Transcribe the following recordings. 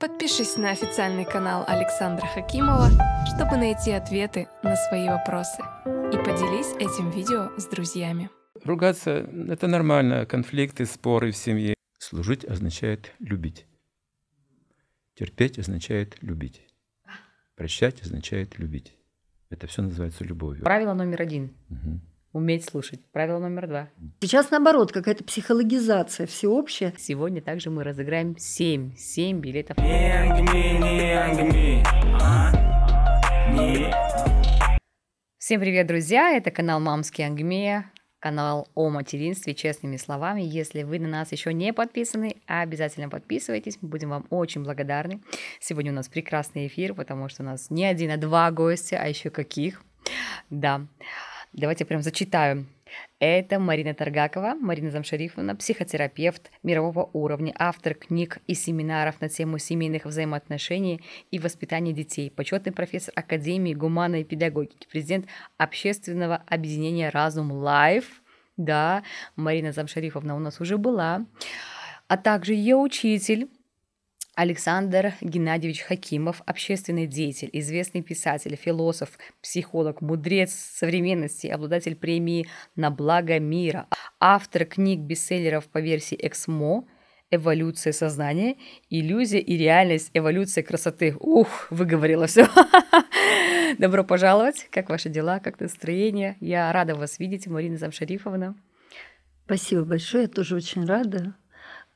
Подпишись на официальный канал Александра Хакимова, чтобы найти ответы на свои вопросы. И поделись этим видео с друзьями. Ругаться – это нормально, конфликты, споры в семье. Служить означает любить. Терпеть означает любить. Прощать означает любить. Это все называется любовью. Правило номер один. Угу. Уметь слушать. Правило номер два. Сейчас наоборот, какая-то психологизация всеобщая. Сегодня также мы разыграем семь семь билетов. Всем привет, друзья! Это канал мамский ангмея» канал о материнстве честными словами. Если вы на нас еще не подписаны, обязательно подписывайтесь, мы будем вам очень благодарны. Сегодня у нас прекрасный эфир, потому что у нас не один, а два гостя, а еще каких. Да. Давайте прям зачитаю. Это Марина Таргакова, Марина Замшарифовна, психотерапевт мирового уровня, автор книг и семинаров на тему семейных взаимоотношений и воспитания детей, почетный профессор Академии гуманной педагогики, президент общественного объединения «Разум Лайф». Да, Марина Замшарифовна у нас уже была. А также ее учитель, Александр Геннадьевич Хакимов, общественный деятель, известный писатель, философ, психолог, мудрец современности, обладатель премии «На благо мира», автор книг-бестселлеров по версии «Эксмо», эволюция сознания, иллюзия и реальность, эволюция красоты. Ух, выговорила все. Добро пожаловать. Как ваши дела? Как настроение? Я рада вас видеть, Марина Замшарифовна. Спасибо большое. Я тоже очень рада.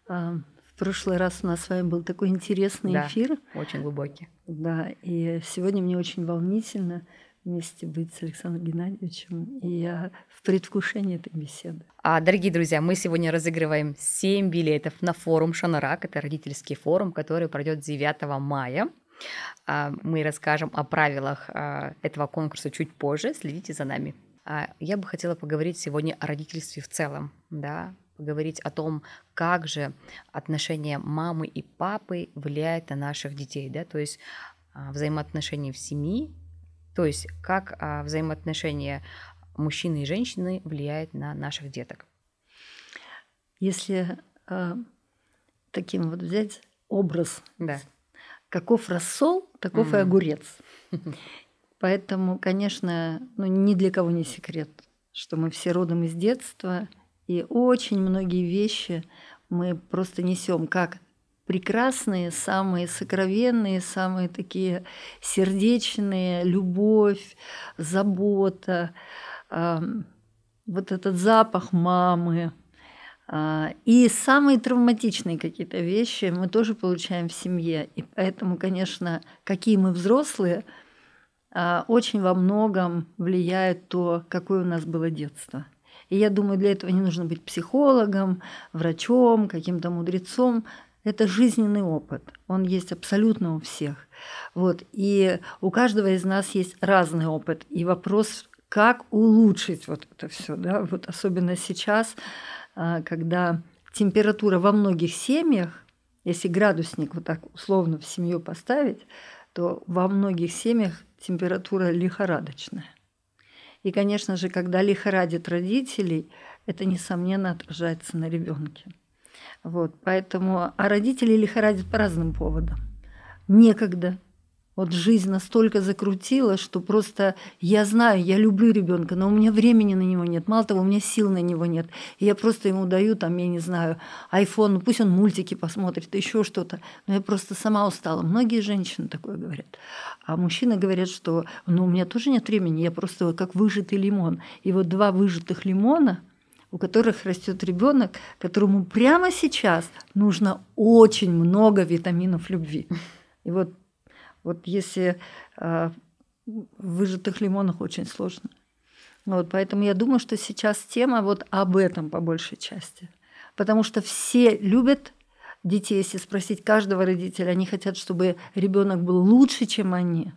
А, в прошлый раз у нас с вами был такой интересный да, эфир. Очень глубокий. Да, и сегодня мне очень волнительно вместе быть с Александром Геннадьевичем, и я в предвкушении этой беседы. А, дорогие друзья, мы сегодня разыгрываем 7 билетов на форум «Шанарак». Это родительский форум, который пройдет 9 мая. А, мы расскажем о правилах а, этого конкурса чуть позже. Следите за нами. А, я бы хотела поговорить сегодня о родительстве в целом, да, поговорить о том, как же отношения мамы и папы влияют на наших детей, да, то есть а, взаимоотношения в семье, то есть как а, взаимоотношения мужчины и женщины влияет на наших деток. Если э, таким вот взять образ, да. каков рассол, таков mm-hmm. и огурец. Поэтому, конечно, ну, ни для кого не секрет, что мы все родом из детства, и очень многие вещи мы просто несем как прекрасные, самые сокровенные, самые такие сердечные, любовь, забота, вот этот запах мамы. А, и самые травматичные какие-то вещи мы тоже получаем в семье. И поэтому, конечно, какие мы взрослые, а, очень во многом влияет то, какое у нас было детство. И я думаю, для этого не нужно быть психологом, врачом, каким-то мудрецом. Это жизненный опыт. Он есть абсолютно у всех. Вот. И у каждого из нас есть разный опыт. И вопрос, как улучшить вот это все, да, вот особенно сейчас, а, когда температура во многих семьях, если градусник вот так условно в семью поставить, то во многих семьях температура лихорадочная. И, конечно же, когда лихорадят родителей, это, несомненно, отражается на ребенке. Вот, поэтому, а родители лихорадят по разным поводам. Некогда, вот жизнь настолько закрутила, что просто я знаю, я люблю ребенка, но у меня времени на него нет. Мало того, у меня сил на него нет. И я просто ему даю, там, я не знаю, iPhone, ну пусть он мультики посмотрит, еще что-то. Но я просто сама устала. Многие женщины такое говорят. А мужчины говорят, что ну, у меня тоже нет времени, я просто как выжатый лимон. И вот два выжатых лимона – у которых растет ребенок, которому прямо сейчас нужно очень много витаминов любви. И вот вот если а, в выжатых лимонах очень сложно. Ну вот, поэтому я думаю, что сейчас тема вот об этом по большей части. Потому что все любят детей, если спросить каждого родителя, они хотят, чтобы ребенок был лучше, чем они.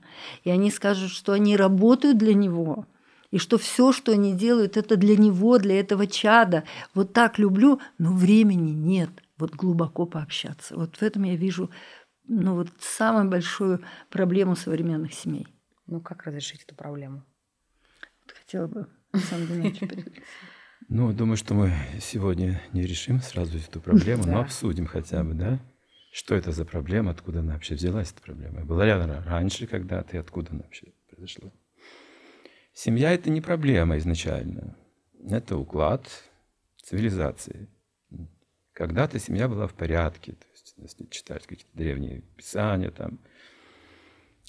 И они скажут, что они работают для него, и что все, что они делают, это для него, для этого чада. Вот так люблю, но времени нет. Вот глубоко пообщаться. Вот в этом я вижу ну, вот самую большую проблему современных семей. Ну, как разрешить эту проблему? Вот хотела бы, Александр Геннадьевич, Ну, думаю, что мы сегодня не решим сразу эту проблему, но обсудим хотя бы, да? Что это за проблема, откуда она вообще взялась, эта проблема? Была ли она раньше когда-то и откуда она вообще произошла? Семья – это не проблема изначально. Это уклад цивилизации. Когда-то семья была в порядке, если читать какие-то древние писания, там,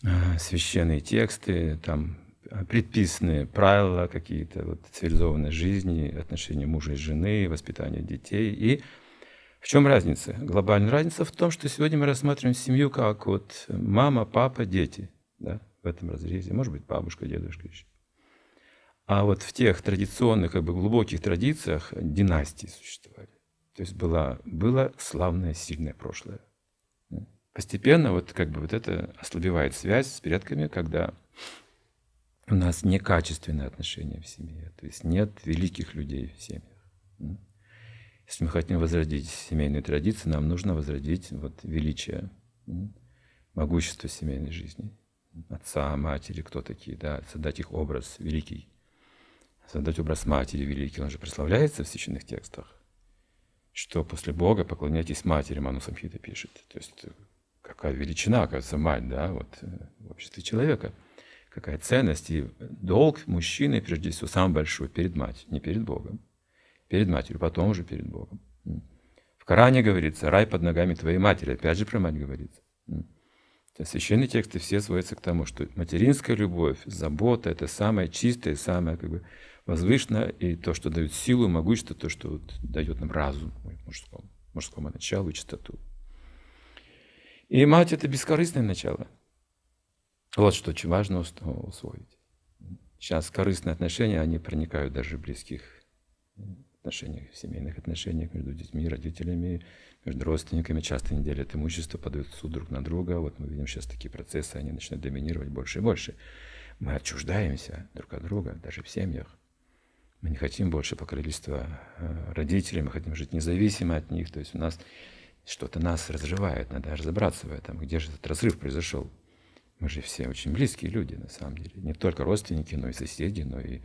э, священные тексты, там, э, предписанные правила какие-то вот, цивилизованной жизни, отношения мужа и жены, воспитания детей. И в чем разница? Глобальная разница в том, что сегодня мы рассматриваем семью как вот мама, папа, дети да, в этом разрезе. Может быть, бабушка, дедушка еще. А вот в тех традиционных, как бы глубоких традициях династии существовали. То есть было, было славное, сильное прошлое. Ну, постепенно вот как бы вот это ослабевает связь с предками, когда у нас некачественные отношения в семье, то есть нет великих людей в семье. Ну, если мы хотим возродить семейные традиции, нам нужно возродить вот величие, ну, могущество семейной жизни. Отца, матери, кто такие, да, создать их образ великий, создать образ матери великий, он же прославляется в священных текстах что после Бога поклоняйтесь матери, Ману Самхита пишет. То есть э, какая величина, оказывается, мать, да, вот э, в обществе человека. Какая ценность и долг мужчины, прежде всего, самый большой перед матерью, не перед Богом, перед матерью, потом уже перед Богом. В Коране говорится, рай под ногами твоей матери, опять же про мать говорится. Священные тексты все сводятся к тому, что материнская любовь, забота – это самое чистое, самое как бы, возвышенно, и то, что дает силу, могущество, то, что вот дает нам разум мужскому, мужскому началу и чистоту. И мать – это бескорыстное начало. Вот что очень важно усвоить. Сейчас корыстные отношения, они проникают даже в близких отношениях, в семейных отношениях между детьми, родителями, между родственниками. Часто не делят имущество, подают суд друг на друга. Вот мы видим сейчас такие процессы, они начинают доминировать больше и больше. Мы отчуждаемся друг от друга, даже в семьях. Мы не хотим больше покровительства э, родителей, мы хотим жить независимо от них. То есть у нас что-то нас разрывает, надо разобраться в этом, где же этот разрыв произошел. Мы же все очень близкие люди, на самом деле. Не только родственники, но и соседи, но и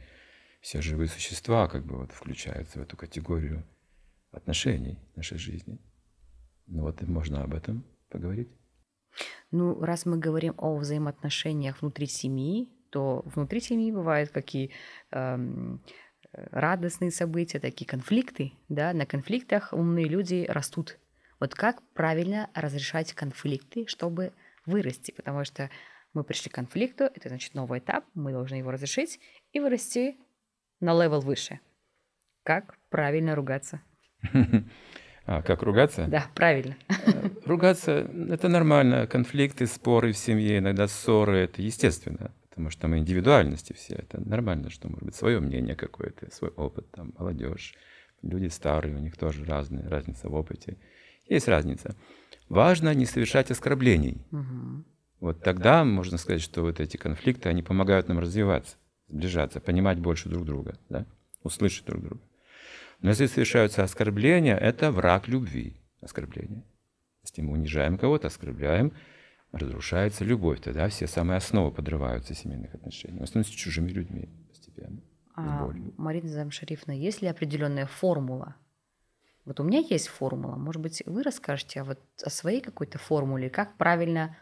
все живые существа как бы вот включаются в эту категорию отношений нашей жизни. Ну вот можно об этом поговорить. Ну, раз мы говорим о взаимоотношениях внутри семьи, то внутри семьи бывают какие э, радостные события, такие конфликты, да, на конфликтах умные люди растут. Вот как правильно разрешать конфликты, чтобы вырасти, потому что мы пришли к конфликту, это значит новый этап, мы должны его разрешить и вырасти на левел выше. Как правильно ругаться? А, как ругаться? Да, правильно. Э, ругаться – это нормально. Конфликты, споры в семье, иногда ссоры – это естественно. Потому что мы индивидуальности все. Это нормально, что может быть свое мнение какое-то, свой опыт, там, молодежь, люди старые, у них тоже разные, разница в опыте. Есть разница. Важно не совершать оскорблений. Угу. Вот тогда можно сказать, что вот эти конфликты, они помогают нам развиваться, сближаться, понимать больше друг друга, да? услышать друг друга. Но если совершаются оскорбления, это враг любви, оскорбление. Если мы унижаем кого-то, оскорбляем – разрушается любовь, тогда все самые основы подрываются семейных отношений, в основном с чужими людьми постепенно. А, Марина Замшарифна, есть ли определенная формула? Вот у меня есть формула. Может быть, вы расскажете а вот о своей какой-то формуле, как правильно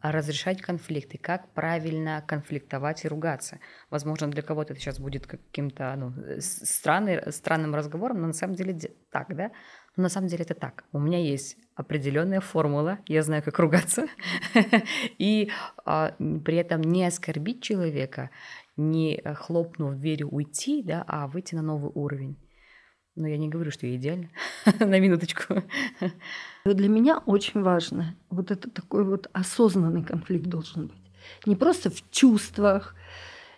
разрешать конфликты, как правильно конфликтовать и ругаться. Возможно, для кого-то это сейчас будет каким-то ну, странный, странным разговором, но на самом деле так, да? Но на самом деле это так. У меня есть определенная формула, я знаю, как ругаться, и а, при этом не оскорбить человека, не э, хлопнув дверью уйти, да, а выйти на новый уровень. Но я не говорю, что я идеальна, на минуточку. Для меня очень важно, вот это такой вот осознанный конфликт должен быть. Не просто в чувствах,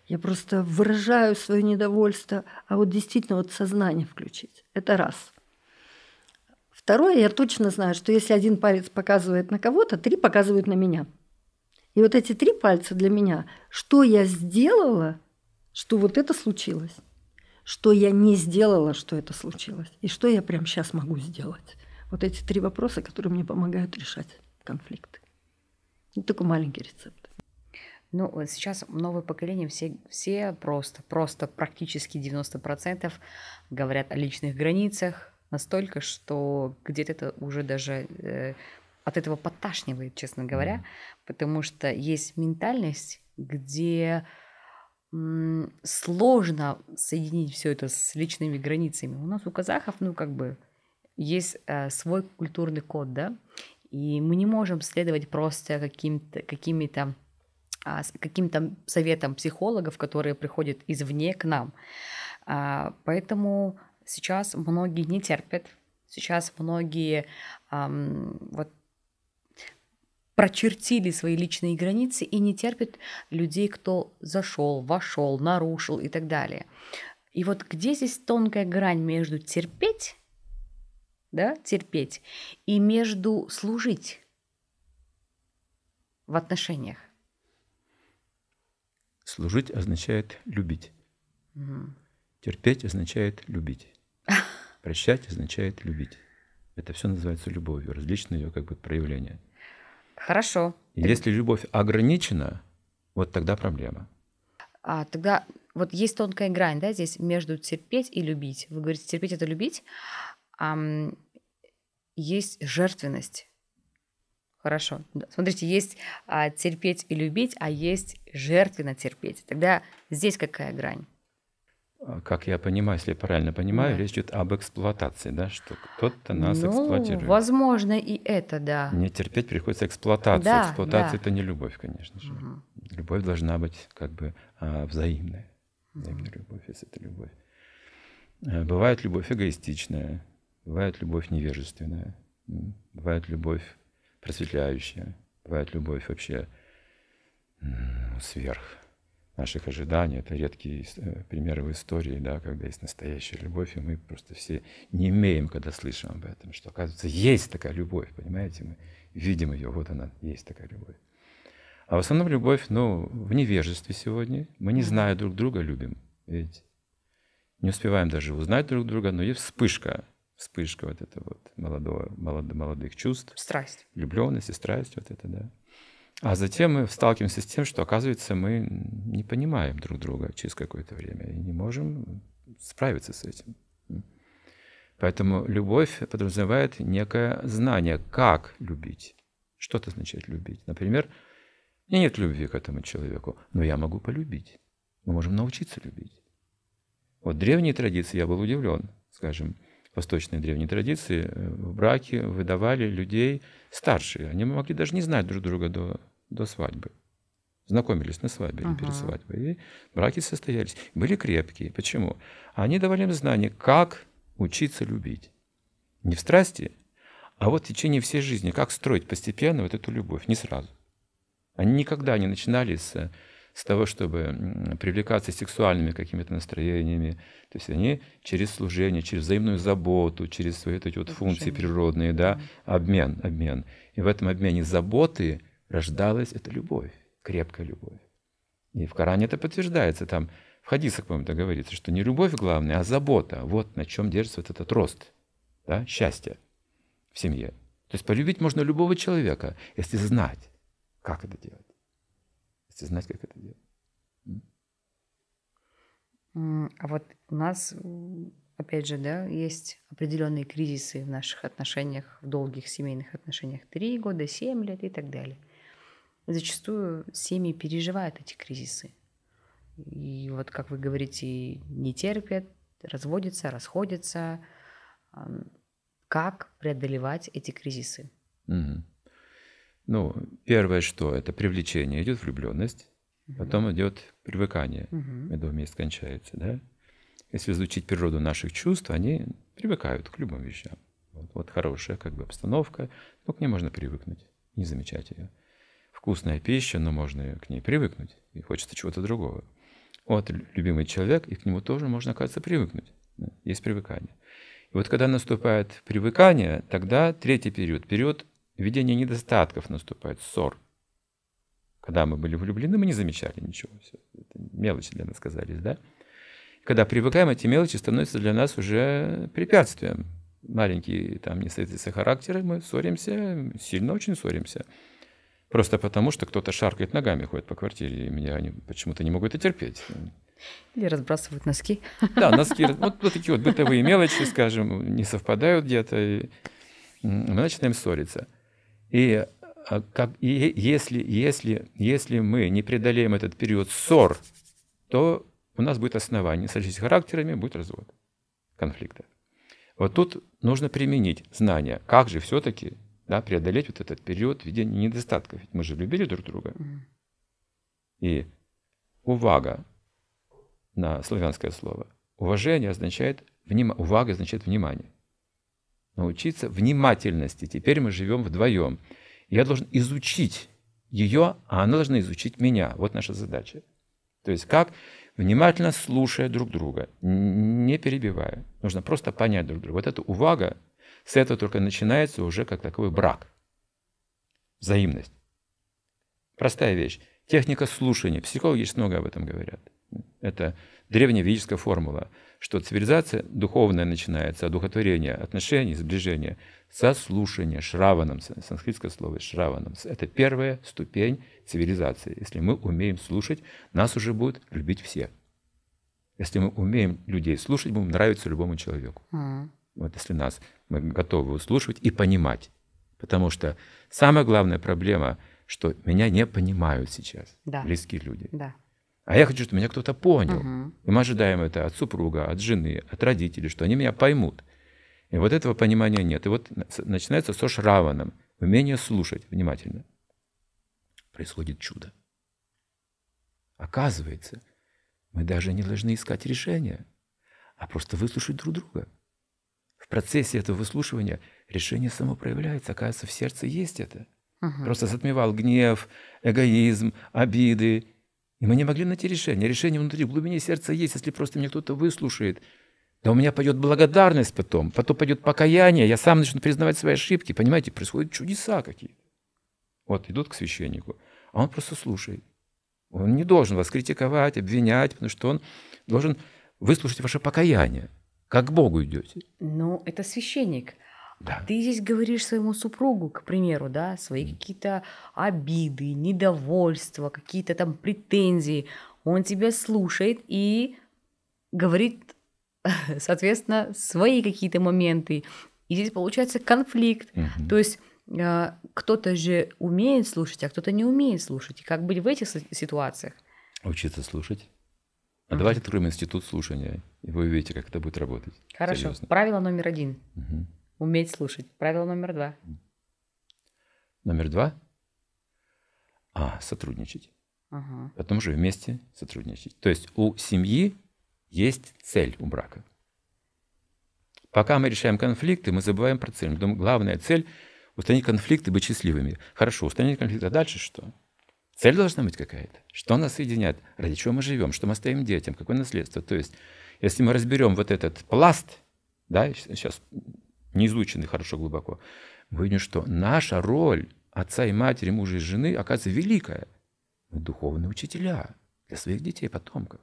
я просто выражаю свое недовольство, а вот действительно вот сознание включить. Это раз. Второе, я точно знаю, что если один палец показывает на кого-то, три показывают на меня. И вот эти три пальца для меня, что я сделала, что вот это случилось, что я не сделала, что это случилось, и что я прямо сейчас могу сделать. Вот эти три вопроса, которые мне помогают решать конфликты. Ну, такой маленький рецепт. Ну, вот сейчас новое поколение, все, все просто, просто практически 90% говорят о личных границах, настолько, что где-то это уже даже э, от этого подташнивает, честно говоря, mm-hmm. потому что есть ментальность, где м, сложно соединить все это с личными границами. У нас у казахов, ну как бы, есть э, свой культурный код, да, и мы не можем следовать просто каким-то, какими-то а, каким-то советом психологов, которые приходят извне к нам. А, поэтому Сейчас многие не терпят, сейчас многие эм, вот прочертили свои личные границы и не терпят людей, кто зашел, вошел, нарушил и так далее. И вот где здесь тонкая грань между терпеть, да, терпеть, и между служить в отношениях? Служить означает любить. Угу. Терпеть означает любить. Прощать означает любить. Это все называется любовью, различные ее как бы проявления. Хорошо. И так... Если любовь ограничена, вот тогда проблема. А, тогда вот есть тонкая грань, да, здесь между терпеть и любить. Вы говорите, терпеть это любить. А, есть жертвенность. Хорошо. Смотрите, есть а, терпеть и любить, а есть жертвенно терпеть. Тогда здесь какая грань? А, как я понимаю, если я правильно понимаю, да. речь идет об эксплуатации, да, что кто-то нас ну, эксплуатирует. Возможно, и это, да. Не терпеть приходится эксплуатацию. Да, Эксплуатация да. это не любовь, конечно же. Угу. Любовь должна быть как бы а, взаимная. Взаимная угу. любовь, если это любовь. А, бывает любовь эгоистичная, бывает любовь невежественная, бывает любовь просветляющая, бывает любовь вообще сверх наших ожиданий. Это редкий э, пример в истории, да, когда есть настоящая любовь, и мы просто все не имеем, когда слышим об этом, что, оказывается, есть такая любовь, понимаете, мы видим ее, вот она, есть такая любовь. А в основном любовь, ну, в невежестве сегодня. Мы, не зная друг друга, любим. Ведь не успеваем даже узнать друг друга, но есть вспышка, вспышка вот это вот молодого, молодых чувств. Страсть. Влюбленность и страсть вот это, да. А затем мы сталкиваемся с тем, что, оказывается, мы не понимаем друг друга через какое-то время и не можем справиться с этим. Поэтому любовь подразумевает некое знание, как любить. Что это означает любить? Например, у меня нет любви к этому человеку, но я могу полюбить. Мы можем научиться любить. Вот древние традиции, я был удивлен, скажем, восточной древней традиции, э, в браке выдавали людей старшие. Они могли даже не знать друг друга до, до свадьбы. Знакомились на свадьбе или uh перед свадьбой. И браки состоялись. Были крепкие. Почему? Они давали им знания, как учиться любить. Не в страсти, а вот в течение всей жизни. Как строить постепенно вот эту любовь. Не сразу. Они никогда не начинали с э, с того, чтобы привлекаться сексуальными какими-то настроениями. То есть они через служение, через взаимную заботу, через свои вот эти вот функции природные, да, обмен, обмен. И в этом обмене заботы рождалась эта любовь, крепкая любовь. И в Коране это подтверждается. Там в хадисах, по-моему, это говорится, что не любовь главная, а забота. Вот на чем держится вот этот рост, да, счастье в семье. То есть полюбить можно любого человека, если знать, как это делать. Хотите знать, как это делать? А вот у нас, опять же, да, есть определенные кризисы в наших отношениях, в долгих семейных отношениях. Три года, семь лет и так далее. Зачастую семьи переживают эти кризисы. И вот, как вы говорите, не терпят, разводятся, расходятся. Как преодолевать эти кризисы? Угу. Ну, первое, что это привлечение, идет влюбленность, угу. потом идет привыкание. Угу. Я думаю, скончается, да? Если изучить природу наших чувств, они привыкают к любым вещам. Вот, вот хорошая как бы обстановка, но к ней можно привыкнуть, не замечать ее. Вкусная пища, но можно к ней привыкнуть, и хочется чего-то другого. Вот любимый человек, и к нему тоже можно, оказывается, привыкнуть. Есть привыкание. И вот когда наступает привыкание, тогда третий период, период видение недостатков наступает, ссор. Когда мы были влюблены, мы не замечали ничего. Все. Это мелочи для нас казались, да? когда привыкаем, эти мелочи становятся для нас уже препятствием. Маленькие там несоответствия характера, мы ссоримся, сильно очень ссоримся. Просто потому, что кто-то шаркает ногами, ходит по квартире, и меня они почему-то не могут это терпеть. Или разбрасывают носки. Да, носки. Вот, вот такие вот бытовые мелочи, скажем, не совпадают где-то. И мы начинаем ссориться. И, а, как, и если, если, если мы не преодолеем этот период ссор, то у нас будет основание сложить характерами, будет развод конфликта. Вот тут нужно применить знания, как же все-таки да, преодолеть вот этот период ведения недостатков. Ведь мы же любили друг друга. И увага на славянское слово. Уважение означает внимание. Увага означает внимание научиться внимательности. Теперь мы живем вдвоем. Я должен изучить ее, а она должна изучить меня. Вот наша задача. То есть как внимательно слушая друг друга, не перебивая. Нужно просто понять друг друга. Вот эта увага, с этого только начинается уже как такой брак. Взаимность. Простая вещь. Техника слушания. Психологи много об этом говорят. Это древняя ведическая формула что цивилизация духовная начинается, одухотворение а отношения, сближение со слушания, санскритское слово шраваном. Это первая ступень цивилизации. Если мы умеем слушать, нас уже будут любить все. Если мы умеем людей слушать, будем нравиться любому человеку. Mm. Вот если нас мы готовы услышать и понимать. Потому что самая главная проблема, что меня не понимают сейчас да. близкие люди. Да. А я хочу, чтобы меня кто-то понял. Угу. мы ожидаем это от супруга, от жены, от родителей, что они меня поймут. И вот этого понимания нет. И вот начинается со шраваном, умение слушать внимательно. Происходит чудо. Оказывается, мы даже не должны искать решения, а просто выслушать друг друга. В процессе этого выслушивания решение само проявляется. Оказывается, в сердце есть это. Угу. Просто затмевал гнев, эгоизм, обиды и мы не могли найти решение. Решение внутри, в глубине сердца есть, если просто меня кто-то выслушает. Да у меня пойдет благодарность потом, потом пойдет покаяние, я сам начну признавать свои ошибки. Понимаете, происходят чудеса какие-то. Вот, идут к священнику, а он просто слушает. Он не должен вас критиковать, обвинять, потому что он должен выслушать ваше покаяние. Как к Богу идете. Ну, это священник. Да. Ты здесь говоришь своему супругу, к примеру, да, свои какие-то обиды, недовольства, какие-то там претензии. Он тебя слушает и говорит, соответственно, свои какие-то моменты. И здесь получается конфликт. Угу. То есть а, кто-то же умеет слушать, а кто-то не умеет слушать. И как быть в этих ситуациях? Учиться слушать. А угу. давайте откроем институт слушания, и вы увидите, как это будет работать. Хорошо. Серьезно. Правило номер один. Угу. Уметь слушать. Правило номер два. Номер два? А, сотрудничать. Ага. Потом же вместе сотрудничать. То есть у семьи есть цель у брака. Пока мы решаем конфликты, мы забываем про цель. Мы думаем, главная цель – устранить конфликты, быть счастливыми. Хорошо, устранить конфликты, а дальше что? Цель должна быть какая-то. Что нас соединяет? Ради чего мы живем? Что мы оставим детям? Какое наследство? То есть, если мы разберем вот этот пласт, да, сейчас не изучены хорошо глубоко, мы видим, что наша роль отца и матери, мужа и жены, оказывается, великая. Мы духовные учителя для своих детей, потомков.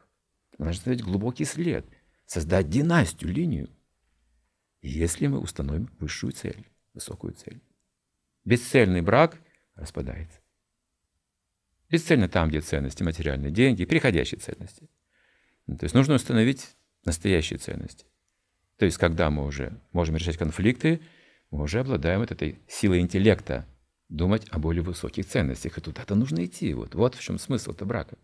Нужно должна глубокий след, создать династию, линию, если мы установим высшую цель, высокую цель. Бесцельный брак распадается. Бесцельно там, где ценности, материальные деньги, переходящие ценности. Ну, то есть нужно установить настоящие ценности. То есть, когда мы уже можем решать конфликты, мы уже обладаем вот этой силой интеллекта думать о более высоких ценностях. И туда-то нужно идти. Вот, вот в чем смысл-то брака.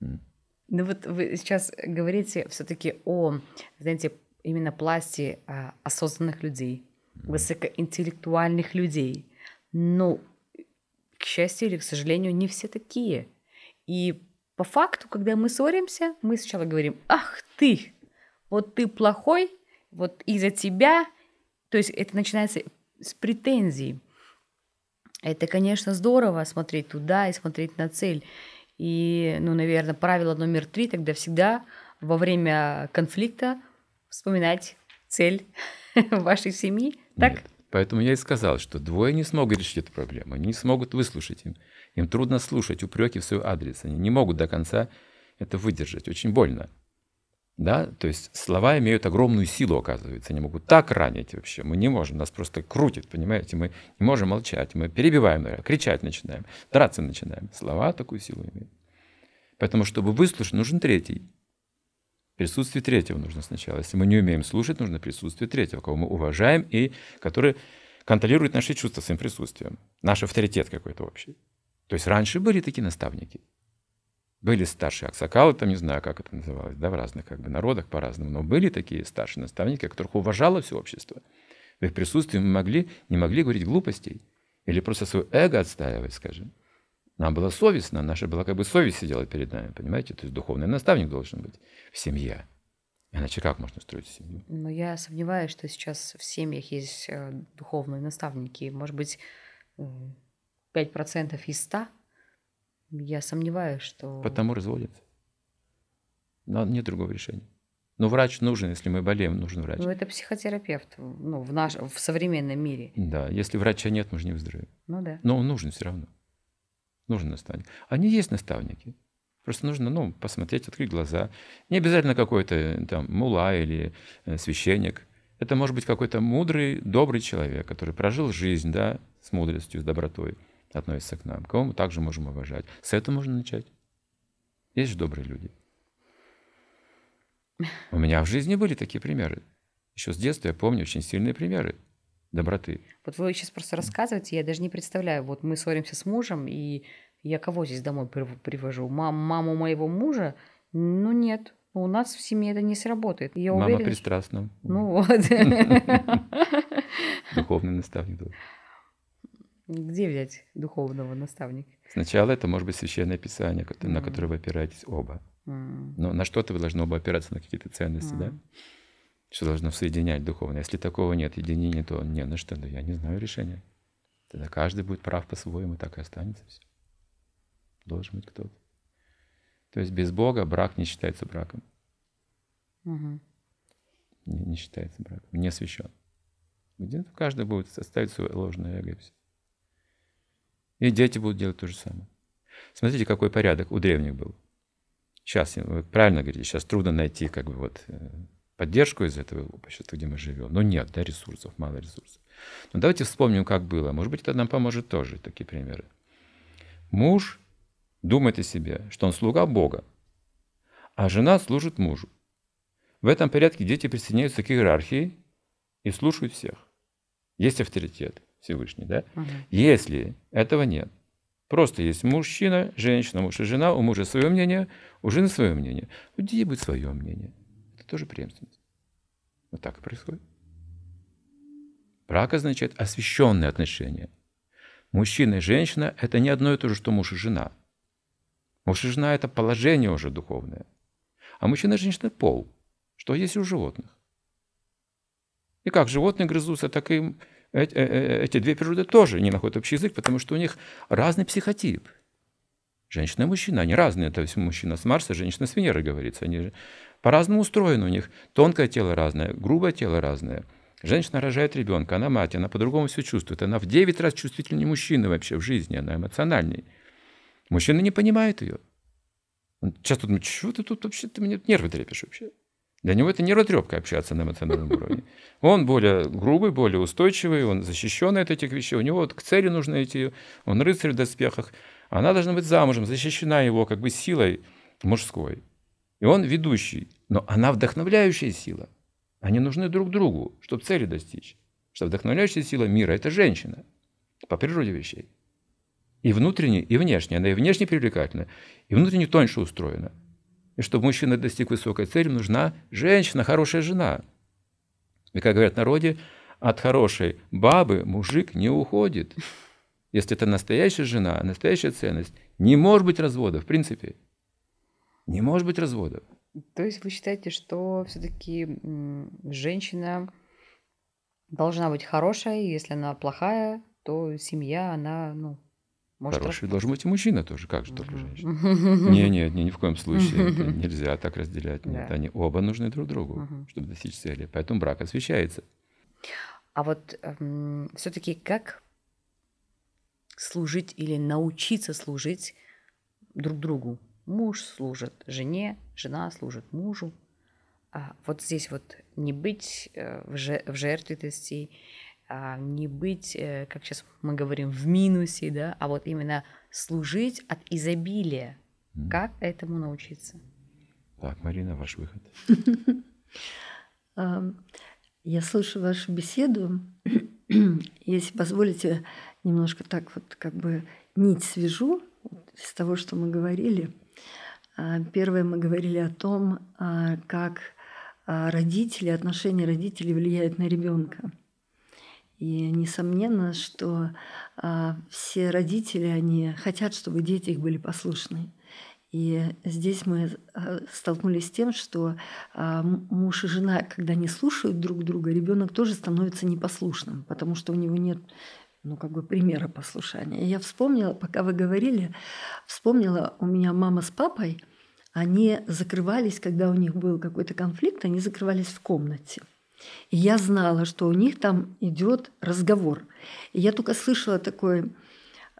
Ну вот вы сейчас говорите все-таки о, знаете, именно пласте а, осознанных людей, mm-hmm. высокоинтеллектуальных людей. Но, ну, к счастью или к сожалению, не все такие. И по факту, когда мы ссоримся, мы сначала говорим, ах ты, вот ты плохой, вот из-за тебя, то есть это начинается с претензий. Это, конечно, здорово смотреть туда и смотреть на цель. И, ну, наверное, правило номер три тогда всегда во время конфликта вспоминать цель вашей семьи, так? Нет. Поэтому я и сказал, что двое не смогут решить эту проблему, они не смогут выслушать им. Им трудно слушать упреки в свой адрес, они не могут до конца это выдержать, очень больно. Да? То есть слова имеют огромную силу, оказывается. Они могут так ранить вообще. Мы не можем, нас просто крутит, понимаете? Мы не можем молчать, мы перебиваем, наверное, кричать начинаем, драться начинаем. Слова такую силу имеют. Поэтому, чтобы выслушать, нужен третий. Присутствие третьего нужно сначала. Если мы не умеем слушать, нужно присутствие третьего, кого мы уважаем и который контролирует наши чувства своим присутствием. Наш авторитет какой-то общий. То есть раньше были такие наставники – были старшие аксакалы, там не знаю, как это называлось, да, в разных как бы народах по-разному, но были такие старшие наставники, которых уважало все общество. В их присутствии мы могли, не могли говорить глупостей или просто свое эго отстаивать, скажем. Нам было совестно, наша была как бы совесть сидела перед нами, понимаете? То есть духовный наставник должен быть в семье. Иначе как можно строить семью? Но ну, я сомневаюсь, что сейчас в семьях есть э, духовные наставники. Может быть, 5% из 100 я сомневаюсь, что... Потому разводят. Но нет другого решения. Но врач нужен, если мы болеем, нужен врач. Ну, это психотерапевт ну, в, наш, в современном мире. Да, если врача нет, мы же не выздоровеем. Ну да. Но он нужен все равно. Нужен наставник. Они есть наставники. Просто нужно ну, посмотреть, открыть глаза. Не обязательно какой-то там мула или э, священник. Это может быть какой-то мудрый, добрый человек, который прожил жизнь да, с мудростью, с добротой относятся к нам, кого мы также можем уважать. С этого можно начать. Есть же добрые люди. У меня в жизни были такие примеры. Еще с детства я помню очень сильные примеры доброты. Вот вы сейчас просто рассказываете, я даже не представляю. Вот мы ссоримся с мужем, и я кого здесь домой привожу? Мам, маму моего мужа? Ну нет, ну, у нас в семье это не сработает. Я Мама уверена, пристрастна. Ну вот. Духовный наставник. Где взять духовного наставника? Сначала это может быть священное писание, на которое вы опираетесь оба. Но на что-то вы должны оба опираться, на какие-то ценности, да? Что должно соединять духовное. Если такого нет, единения, то не на что, да я не знаю решения. Тогда каждый будет прав по-своему, так и останется все. Должен быть кто-то. То есть без Бога брак не считается браком. Угу. Не, не считается браком, не освящен. Где-то каждый будет составить свое ложное эго и все. И дети будут делать то же самое. Смотрите, какой порядок у древних был. Сейчас, вы правильно говорите, сейчас трудно найти как бы вот э, поддержку из этого общества, где мы живем. Но нет, да, ресурсов, мало ресурсов. Но давайте вспомним, как было. Может быть, это нам поможет тоже, такие примеры. Муж думает о себе, что он слуга Бога, а жена служит мужу. В этом порядке дети присоединяются к иерархии и слушают всех. Есть авторитет. Всевышний, да? Угу. Если этого нет, просто есть мужчина, женщина, муж и жена, у мужа свое мнение, у жены свое мнение, у детей будет свое мнение. Это тоже преемственность. Вот так и происходит. Брак означает освященные отношения. Мужчина и женщина – это не одно и то же, что муж и жена. Муж и жена – это положение уже духовное. А мужчина и женщина – пол, что есть у животных. И как животные грызутся, так и Э, э, э, эти, две природы тоже не находят общий язык, потому что у них разный психотип. Женщина и мужчина, они разные. То есть мужчина с Марса, женщина с Венеры, говорится. Они по-разному устроены у них. Тонкое тело разное, грубое тело разное. Женщина рожает ребенка, она мать, она по-другому все чувствует. Она в 9 раз чувствительнее мужчины вообще в жизни, она эмоциональней. Мужчина не понимает ее. Он часто думает, чего ты тут вообще, ты мне нервы трепишь вообще. Для него это не ротрепка общаться на эмоциональном уровне. Он более грубый, более устойчивый, он защищен от этих вещей. У него вот к цели нужно идти, он рыцарь в доспехах. Она должна быть замужем, защищена его как бы силой мужской. И он ведущий, но она вдохновляющая сила. Они нужны друг другу, чтобы цели достичь. Что вдохновляющая сила мира – это женщина по природе вещей. И внутренне, и внешне. Она и внешне привлекательна, и внутренне тоньше устроена – и чтобы мужчина достиг высокой цели, нужна женщина, хорошая жена. И, как говорят в народе, от хорошей бабы мужик не уходит. Если это настоящая жена, настоящая ценность, не может быть развода, в принципе. Не может быть развода. То есть вы считаете, что все-таки женщина должна быть хорошая, если она плохая, то семья, она ну, может, Хороший должен быть и мужчина тоже, как же только женщина. Не, нет, не, ни в коем случае это нельзя так разделять. Нет, они оба нужны друг другу, чтобы достичь цели. Поэтому брак освещается. А вот эм, все-таки как служить или научиться служить друг другу? Муж служит жене, жена служит мужу. А вот здесь вот не быть э, в жертвенности, а, не быть, э, как сейчас мы говорим, в минусе, да, а вот именно служить от изобилия. Mm. Как этому научиться? Так, Марина, ваш выход. Эм, я слушаю вашу беседу. Если позволите, немножко так вот как бы нить свяжу из того, что мы говорили. А, первое, мы говорили о том, а, как родители, отношения родителей влияют на ребенка. И несомненно, что а, все родители, они хотят, чтобы дети их были послушны. И здесь мы а, столкнулись с тем, что а, муж и жена, когда не слушают друг друга, ребенок тоже становится непослушным, потому что у него нет ну, как бы примера послушания. И я вспомнила, пока вы говорили, вспомнила, у меня мама с папой, они закрывались, когда у них был какой-то конфликт, они закрывались в комнате – и я знала, что у них там идет разговор. И я только слышала такое,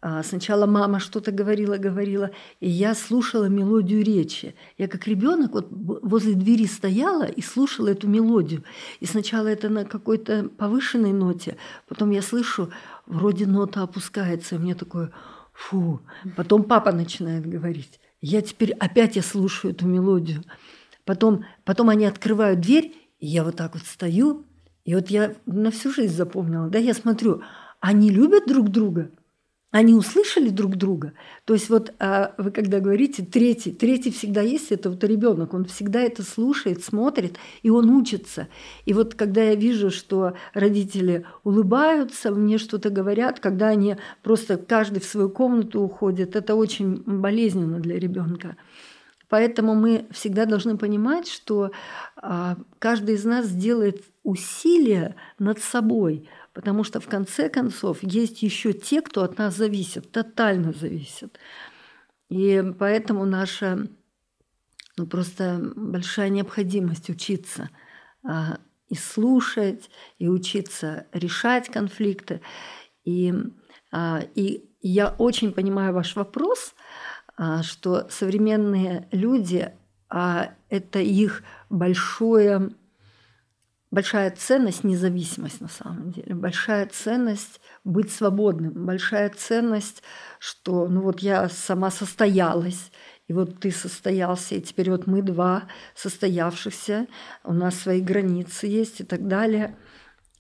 а, Сначала мама что-то говорила, говорила, и я слушала мелодию речи. Я как ребенок вот возле двери стояла и слушала эту мелодию. И сначала это на какой-то повышенной ноте, потом я слышу, вроде нота опускается, и мне такое, фу. Потом папа начинает говорить. Я теперь опять я слушаю эту мелодию. Потом, потом они открывают дверь, я вот так вот стою, и вот я на всю жизнь запомнила, да, я смотрю, они любят друг друга, они услышали друг друга. То есть вот а вы когда говорите третий, третий всегда есть, это вот ребенок, он всегда это слушает, смотрит, и он учится. И вот когда я вижу, что родители улыбаются, мне что-то говорят, когда они просто каждый в свою комнату уходят, это очень болезненно для ребенка. Поэтому мы всегда должны понимать, что а, каждый из нас делает усилия над собой, потому что в конце концов есть еще те, кто от нас зависит, тотально зависит. И поэтому наша ну, просто большая необходимость учиться а, и слушать, и учиться решать конфликты. И, а, и я очень понимаю ваш вопрос – а, что современные люди, а это их большое, большая ценность, независимость на самом деле, большая ценность быть свободным, большая ценность, что ну вот я сама состоялась, и вот ты состоялся, и теперь вот мы два состоявшихся, у нас свои границы есть и так далее.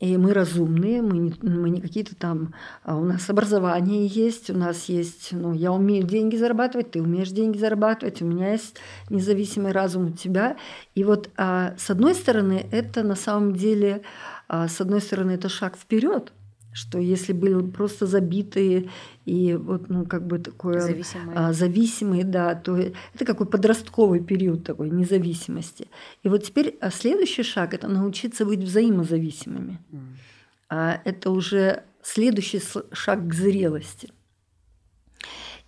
И мы разумные, мы не, мы не какие-то там... А, у нас образование есть, у нас есть... Ну, я умею деньги зарабатывать, ты умеешь деньги зарабатывать, у меня есть независимый разум у тебя. И вот а, с одной стороны, это на самом деле... А, с одной стороны, это шаг вперед, что если были просто забитые и вот ну как бы такое зависимые, а, зависимые да, то это какой подростковый период такой независимости. И вот теперь а, следующий шаг это научиться быть взаимозависимыми. Mm. А это уже следующий шаг к зрелости.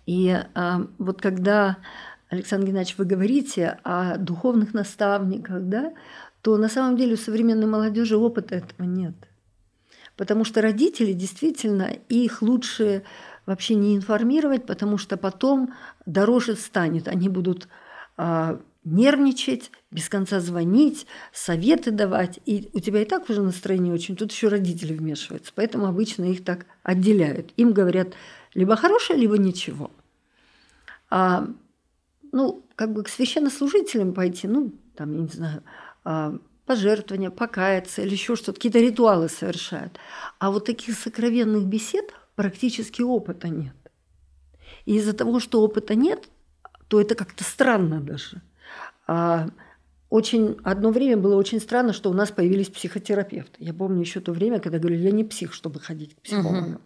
И а, вот когда Александр Геннадьевич, вы говорите о духовных наставниках, да, то на самом деле у современной молодежи опыта этого нет потому что родители действительно их лучше вообще не информировать, потому что потом дороже станет. Они будут э, нервничать, без конца звонить, советы давать. И у тебя и так уже настроение очень. Тут еще родители вмешиваются. Поэтому обычно их так отделяют. Им говорят либо хорошее, либо ничего. А, ну, как бы к священнослужителям пойти, ну, там, я не знаю, а, пожертвования, покаяться или еще что-то, какие-то ритуалы совершают. А вот таких сокровенных бесед практически опыта нет. И из-за того, что опыта нет, то это как-то странно даже. А, очень, одно время было очень странно, что у нас появились психотерапевты. Я помню еще то время, когда говорили, я не псих, чтобы ходить к психологу. Угу.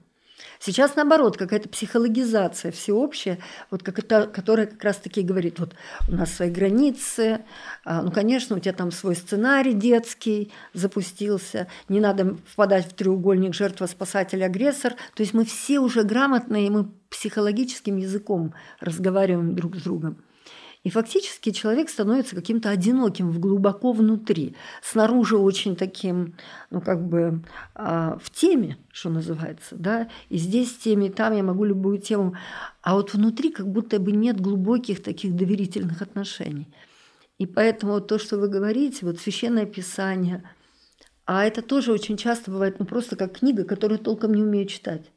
Сейчас, наоборот, какая-то психологизация всеобщая, вот как это, которая как раз-таки говорит, вот у нас свои границы, а, ну, конечно, у тебя там свой сценарий детский запустился, не надо впадать в треугольник жертва, спасатель, агрессор. То есть мы все уже грамотные, мы психологическим языком разговариваем друг с другом. И фактически человек становится каким-то одиноким в глубоко внутри, снаружи очень таким, ну как бы э, в теме, что называется, да, и здесь в теме, и там я могу любую тему, а вот внутри как будто бы нет глубоких таких доверительных отношений. И поэтому вот то, что вы говорите, вот священное писание, а это тоже очень часто бывает, ну просто как книга, которую толком не умею читать.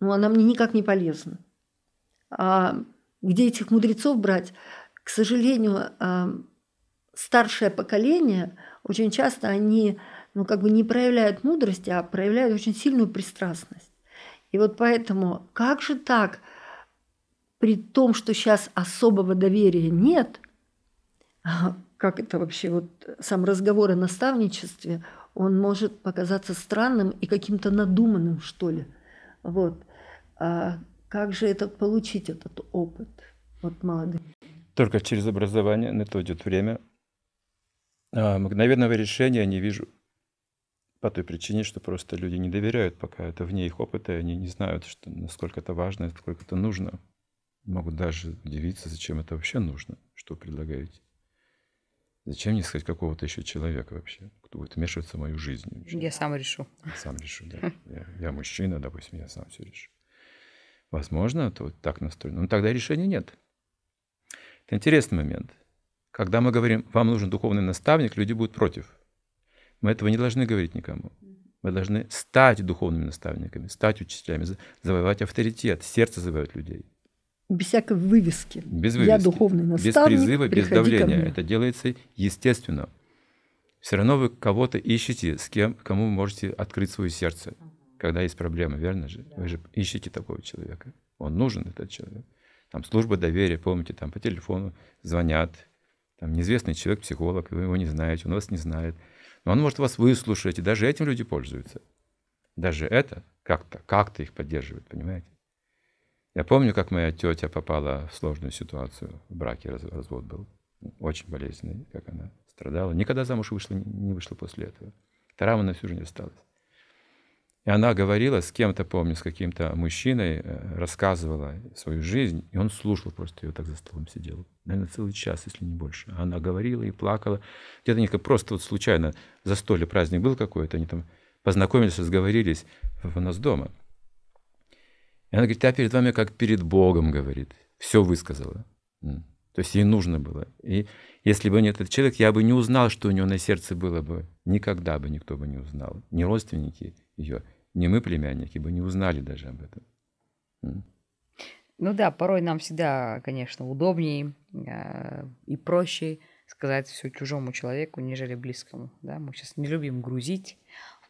Ну она мне никак не полезна. А где этих мудрецов брать? К сожалению, а, старшее поколение очень часто они ну, как бы не проявляют мудрости, а проявляют очень сильную пристрастность. И вот поэтому, как же так, при том, что сейчас особого доверия нет, как это вообще, вот сам разговор о наставничестве, он может показаться странным и каким-то надуманным, что ли. Вот. А как же это, получить этот опыт? Вот молодым. Только через образование, на это идет время. А мгновенного решения я не вижу по той причине, что просто люди не доверяют пока. Это вне их опыта, и они не знают, что, насколько это важно, насколько это нужно. Могут даже удивиться, зачем это вообще нужно, что вы предлагаете. Зачем мне искать какого-то еще человека вообще, кто будет вмешиваться в мою жизнь? Вообще? Я сам решу. Сам решу, да. Хм. Я, я мужчина, допустим, я сам все решу. Возможно, это вот так настроено. Но ну, тогда решения нет. Это интересный момент. Когда мы говорим, вам нужен духовный наставник, люди будут против. Мы этого не должны говорить никому. Мы должны стать духовными наставниками, стать учителями, завоевать авторитет, сердце завоевать людей. Без всякой вывески. Без вывески. Я духовный наставник. Без призыва, без давления. Это делается естественно. Все равно вы кого-то ищете, с кем, кому вы можете открыть свое сердце, когда есть проблемы, верно же? Вы же ищете такого человека. Он нужен, этот человек. Там служба доверия, помните, там по телефону звонят, там неизвестный человек, психолог, вы его не знаете, он вас не знает. Но он может вас выслушать, и даже этим люди пользуются. Даже это как-то, как-то их поддерживает, понимаете? Я помню, как моя тетя попала в сложную ситуацию, в браке развод был. Очень болезненный, как она страдала. Никогда замуж вышла, не вышла после этого. Травма на всю жизнь осталась. И она говорила с кем-то, помню, с каким-то мужчиной, э, рассказывала свою жизнь, и он слушал просто ее так за столом сидел. Наверное, целый час, если не больше. А она говорила и плакала. Где-то они просто вот случайно за столе праздник был какой-то, они там познакомились, разговорились у нас дома. И она говорит, я «А перед вами как перед Богом, говорит. Все высказала. То есть ей нужно было. И если бы не этот человек, я бы не узнал, что у нее на сердце было бы. Никогда бы никто бы не узнал. Ни родственники ее, не мы племянники бы не узнали даже об этом. Ну да, порой нам всегда, конечно, удобнее э, и проще сказать все чужому человеку, нежели близкому. Да? Мы сейчас не любим грузить,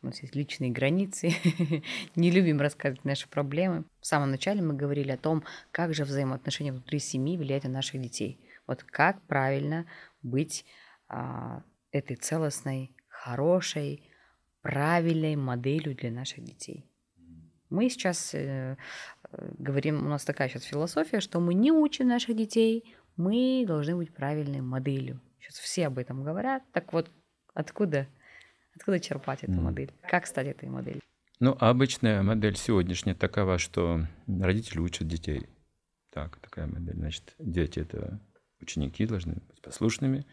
у нас есть личные границы, не любим рассказывать наши проблемы. В самом начале мы говорили о том, как же взаимоотношения внутри семьи влияют на наших детей. Вот как правильно быть э, этой целостной, хорошей, правильной моделью для наших детей. Мы сейчас э, говорим, у нас такая сейчас философия, что мы не учим наших детей, мы должны быть правильной моделью. Сейчас все об этом говорят. Так вот, откуда, откуда черпать эту mm. модель? Как стать этой моделью? Ну, обычная модель сегодняшняя такова, что родители учат детей. Так, такая модель. Значит, дети — это ученики, должны быть послушными.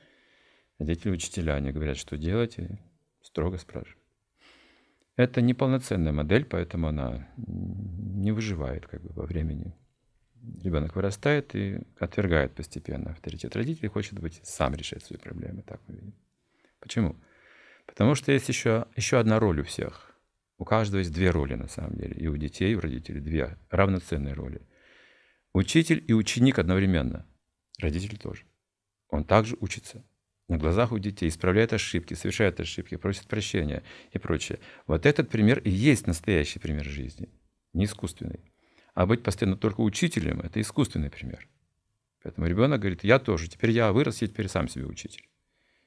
А дети — учителя. Они говорят, что делать, и строго спрашивают. Это неполноценная модель, поэтому она не выживает как бы во времени. Ребенок вырастает и отвергает постепенно авторитет родителей, хочет быть сам решать свои проблемы, так мы видим. Почему? Потому что есть еще, еще одна роль у всех. У каждого есть две роли на самом деле. И у детей, и у родителей две равноценные роли. Учитель и ученик одновременно. Родитель тоже. Он также учится на глазах у детей, исправляет ошибки, совершает ошибки, просит прощения и прочее. Вот этот пример и есть настоящий пример жизни, не искусственный. А быть постоянно только учителем – это искусственный пример. Поэтому ребенок говорит, я тоже, теперь я вырос, я теперь сам себе учитель.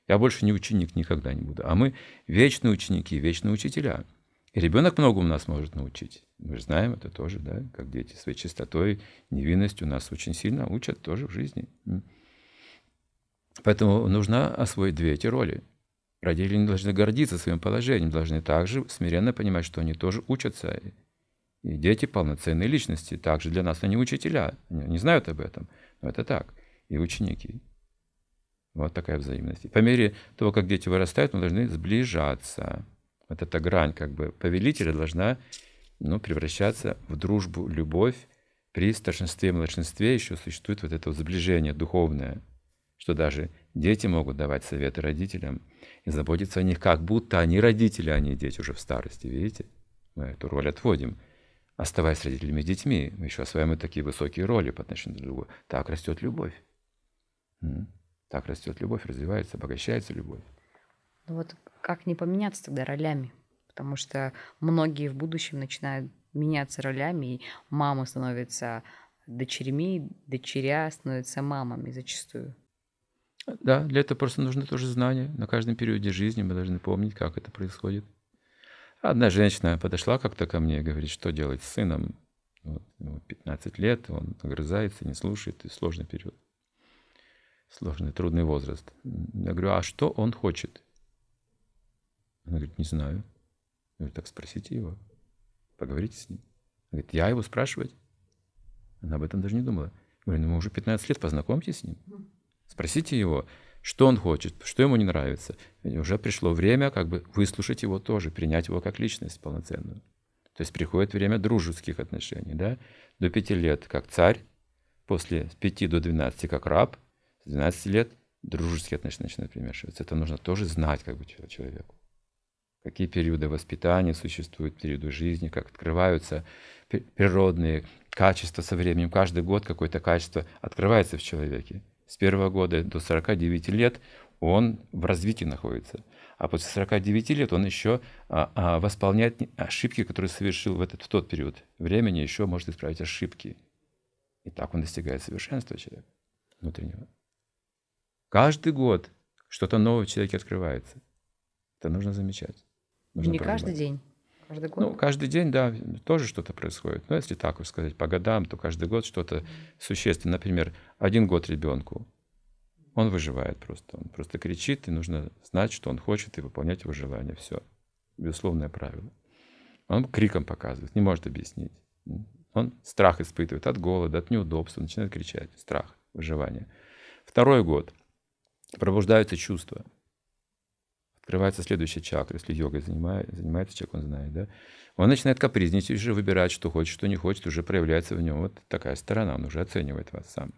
Я больше не ученик никогда не буду. А мы вечные ученики, вечные учителя. И ребенок многому нас может научить. Мы же знаем это тоже, да, как дети своей чистотой, невинностью нас очень сильно учат тоже в жизни. Поэтому нужно освоить две эти роли. Родители не должны гордиться своим положением, должны также смиренно понимать, что они тоже учатся. И дети полноценные личности. Также для нас они учителя. Не знают об этом, но это так. И ученики. Вот такая взаимность. по мере того, как дети вырастают, мы должны сближаться. Вот эта грань как бы повелителя должна ну, превращаться в дружбу, любовь. При старшинстве и младшинстве еще существует вот это вот сближение духовное – что даже дети могут давать советы родителям и заботиться о них, как будто они родители, а не дети уже в старости, видите? Мы эту роль отводим. Оставаясь родителями и детьми, мы еще осваиваем такие высокие роли по отношению к другу. Так растет любовь. Так растет любовь, развивается, обогащается любовь. Ну вот как не поменяться тогда ролями? Потому что многие в будущем начинают меняться ролями, и мамы становятся дочерьми, дочеря становятся мамами зачастую. Да, для этого просто нужны тоже знания. На каждом периоде жизни мы должны помнить, как это происходит. Одна женщина подошла как-то ко мне и говорит, что делать с сыном. Вот, ему 15 лет, он огрызается, не слушает, и сложный период. Сложный, трудный возраст. Я говорю, а что он хочет? Она говорит, не знаю. Я говорю, так спросите его, поговорите с ним. Она говорит, я его спрашивать? Она об этом даже не думала. Я говорю, ну мы уже 15 лет, познакомьтесь с ним. Спросите его, что он хочет, что ему не нравится. И уже пришло время как бы выслушать его тоже, принять его как личность полноценную. То есть приходит время дружеских отношений, да? До пяти лет как царь, после пяти до двенадцати как раб, с двенадцати лет дружеские отношения начинают примешиваться. Это нужно тоже знать как бы человеку. Какие периоды воспитания существуют, периоды жизни, как открываются природные качества со временем. Каждый год какое-то качество открывается в человеке с первого года до 49 лет он в развитии находится. А после 49 лет он еще а, а, восполняет ошибки, которые совершил в, этот, в тот период времени, еще может исправить ошибки. И так он достигает совершенства человека внутреннего. Каждый год что-то новое в человеке открывается. Это нужно замечать. Нужно Не проживать. каждый день. Каждый год? Ну, каждый день, да, тоже что-то происходит. Но ну, если так уж сказать, по годам, то каждый год что-то существенно. Например, один год ребенку, он выживает просто. Он просто кричит, и нужно знать, что он хочет, и выполнять его желание. Все. Безусловное правило. Он криком показывает, не может объяснить. Он страх испытывает от голода, от неудобства, начинает кричать. Страх, выживание. Второй год. Пробуждаются чувства – открывается следующая чакра, если йогой занимает, занимается человек, он знает, да, он начинает капризничать, уже выбирать, что хочет, что не хочет, уже проявляется в нем вот такая сторона, он уже оценивает вас сам.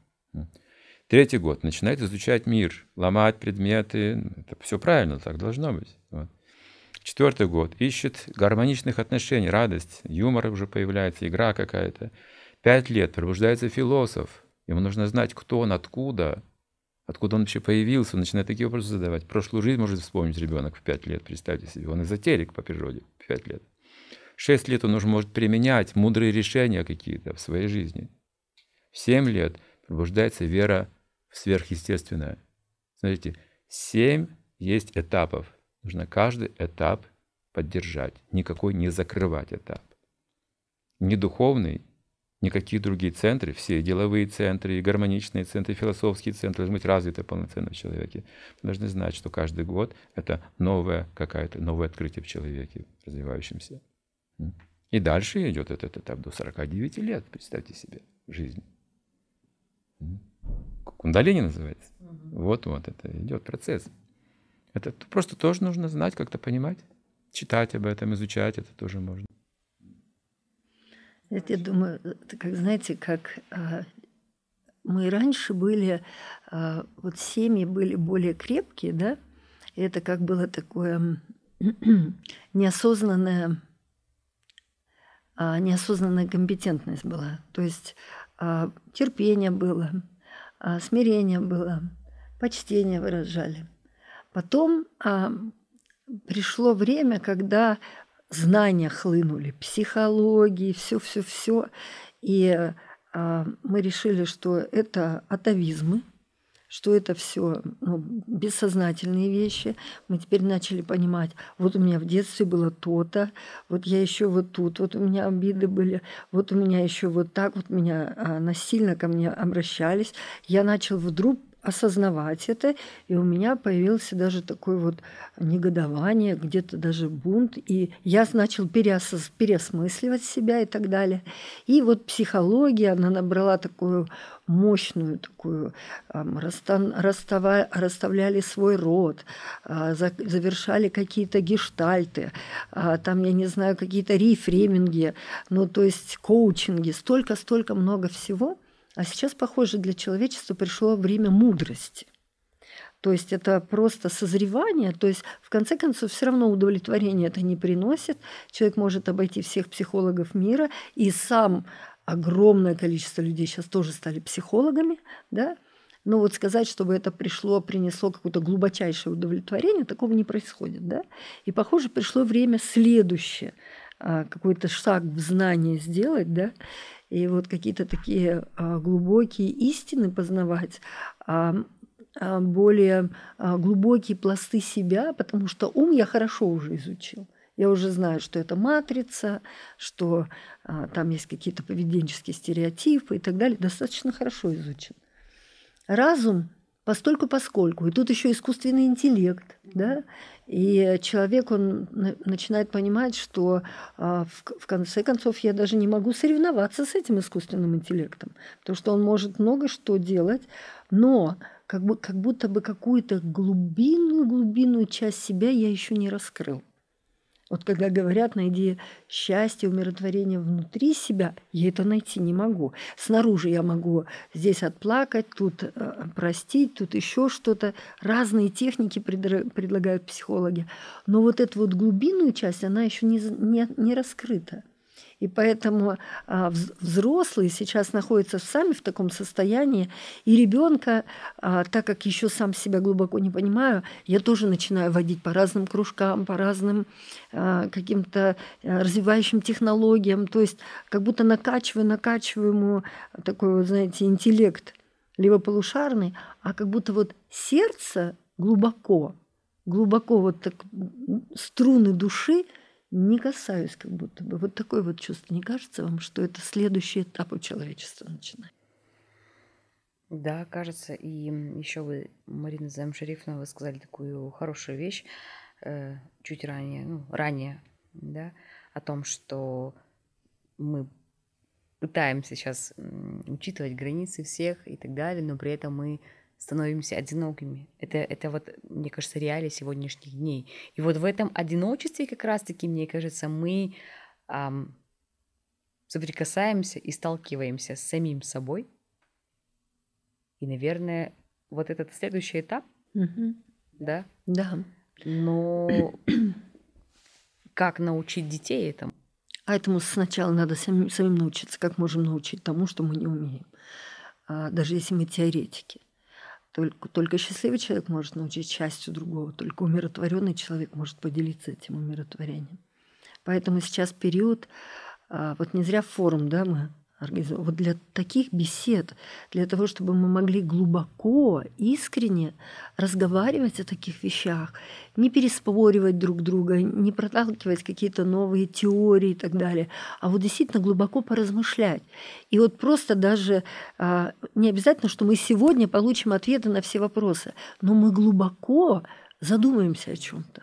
Третий год начинает изучать мир, ломать предметы, ну, это все правильно, так должно быть. Вот. Четвертый год ищет гармоничных отношений, радость, юмор уже появляется, игра какая-то. Пять лет пробуждается философ, ему нужно знать, кто он, откуда, Откуда он вообще появился? Он начинает такие вопросы задавать. Прошлую жизнь может вспомнить ребенок в 5 лет, представьте себе. Он эзотерик по природе в 5 лет. В 6 лет он уже может применять мудрые решения какие-то в своей жизни. В 7 лет пробуждается вера в сверхъестественное. Смотрите, 7 есть этапов. Нужно каждый этап поддержать, никакой не закрывать этап. Ни духовный, Никакие другие центры, все деловые центры, и гармоничные центры, и философские центры должны быть развиты полноценно в человеке. Мы должны знать, что каждый год это новое какое-то, новое открытие в человеке, развивающемся. И дальше идет этот этап до 49 лет, представьте себе, жизнь. Кундалини называется. Вот, вот, это идет процесс. Это просто тоже нужно знать, как-то понимать, читать об этом, изучать это тоже можно. Это, я думаю, это как, знаете, как а, мы раньше были, а, вот семьи были более крепкие, да, и это как было такое неосознанное а, неосознанная компетентность была. То есть терпение было, смирение было, почтение выражали. Потом пришло время, когда знания хлынули, психологии, все-все-все. И э, мы решили, что это атовизмы, что это все ну, бессознательные вещи. Мы теперь начали понимать, вот у меня в детстве было то-то, вот я еще вот тут, вот у меня обиды были, вот у меня еще вот так, вот меня а, насильно ко мне обращались. Я начал вдруг осознавать это, и у меня появился даже такой вот негодование, где-то даже бунт, и я начал переосоз... переосмысливать себя и так далее. И вот психология, она набрала такую мощную такую, расстава, расставляли свой род, а, завершали какие-то гештальты, а, там, я не знаю, какие-то рефреминги, ну, то есть коучинги, столько-столько много всего – а сейчас, похоже, для человечества пришло время мудрости. То есть это просто созревание, то есть в конце концов все равно удовлетворение это не приносит. Человек может обойти всех психологов мира, и сам огромное количество людей сейчас тоже стали психологами, да, но вот сказать, чтобы это пришло, принесло какое-то глубочайшее удовлетворение, такого не происходит, да. И, похоже, пришло время следующее, а, какой-то шаг в знании сделать, да, и вот какие-то такие а, глубокие истины познавать, а, а, более глубокие пласты себя, потому что ум я хорошо уже изучил. Я уже знаю, что это матрица, что а, там есть какие-то поведенческие стереотипы и так далее. Достаточно хорошо изучен. Разум постольку поскольку. И тут еще искусственный интеллект, да, и человек, он начинает понимать, что а, в конце концов я даже не могу соревноваться с этим искусственным интеллектом, потому что он может много что делать, но как, бы, как будто бы какую-то глубинную-глубинную часть себя я еще не раскрыл. Вот когда говорят, найди счастье, умиротворение внутри себя, я это найти не могу. Снаружи я могу здесь отплакать, тут э, простить, тут еще что-то. Разные техники предр... предлагают психологи. Но вот эту вот глубинную часть, она еще не, не, не раскрыта. И поэтому а, взрослые сейчас находятся сами в таком состоянии. И ребенка, а, так как еще сам себя глубоко не понимаю, я тоже начинаю водить по разным кружкам, по разным а, каким-то развивающим технологиям. То есть как будто накачиваю, накачиваю ему такой, знаете, интеллект левополушарный, а как будто вот сердце глубоко, глубоко вот так струны души – не касаюсь как будто бы. Вот такое вот чувство. Не кажется вам, что это следующий этап у человечества начинает? Да, кажется. И еще вы, Марина Замшарифовна, вы сказали такую хорошую вещь э, чуть ранее, ну, ранее, да, о том, что мы пытаемся сейчас учитывать границы всех и так далее, но при этом мы становимся одинокими. Это, это вот, мне кажется, реалии сегодняшних дней. И вот в этом одиночестве как раз-таки, мне кажется, мы эм, соприкасаемся и сталкиваемся с самим собой. И, наверное, вот этот следующий этап, угу. да? Да. Но как научить детей этому? А этому сначала надо самим, самим научиться, как можем научить тому, что мы не умеем, а, даже если мы теоретики. Только, только счастливый человек может научить счастью другого, только умиротворенный человек может поделиться этим умиротворением. Поэтому сейчас период, а, вот не зря форум, да, мы организован. Вот для таких бесед, для того, чтобы мы могли глубоко, искренне разговаривать о таких вещах, не переспоривать друг друга, не проталкивать какие-то новые теории и так далее, а вот действительно глубоко поразмышлять. И вот просто даже а, не обязательно, что мы сегодня получим ответы на все вопросы, но мы глубоко задумаемся о чем-то.